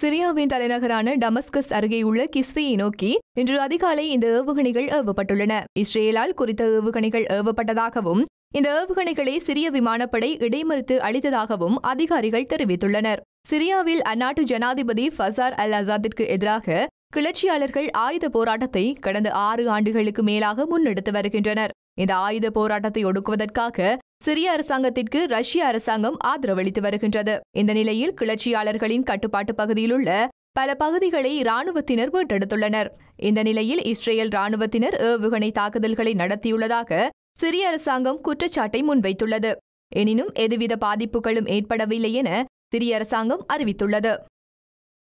சிரியாவின் தலைநகரான டமஸ்கஸ் அருகேயுள்ள கிஸ்வியை நோக்கி இன்று அதிகாலை இந்த ஏவுகணைகள் ஏவப்பட்டுள்ளன இஸ்ரேலால் குறித்த ஏவுகணைகள் ஏவப்பட்டதாகவும் இந்த ஏவுகணைகளை சிரிய விமானப்படை இடைமறித்து அளித்ததாகவும் அதிகாரிகள் தெரிவித்துள்ளனர் சிரியாவில் அந்நாட்டு ஜனாதிபதி ஃபசார் அல் அசாத்திற்கு எதிராக கிளர்ச்சியாளர்கள் ஆயுத போராட்டத்தை கடந்த ஆறு ஆண்டுகளுக்கு மேலாக முன்னெடுத்து வருகின்றனர் இந்த ஆயுத போராட்டத்தை ஒடுக்குவதற்காக சிரிய அரசாங்கத்திற்கு ரஷ்ய அரசாங்கம் ஆதரவளித்து வருகின்றது இந்த நிலையில் கிளர்ச்சியாளர்களின் கட்டுப்பாட்டு பகுதியிலுள்ள பல பகுதிகளை இராணுவத்தினர் மீட்டெடுத்துள்ளனர் இந்த நிலையில் இஸ்ரேல் இராணுவத்தினர் ஏவுகணை தாக்குதல்களை நடத்தியுள்ளதாக சிரிய அரசாங்கம் குற்றச்சாட்டை முன்வைத்துள்ளது எனினும் எதுவித பாதிப்புகளும் ஏற்படவில்லை என சிரிய அரசாங்கம் அறிவித்துள்ளது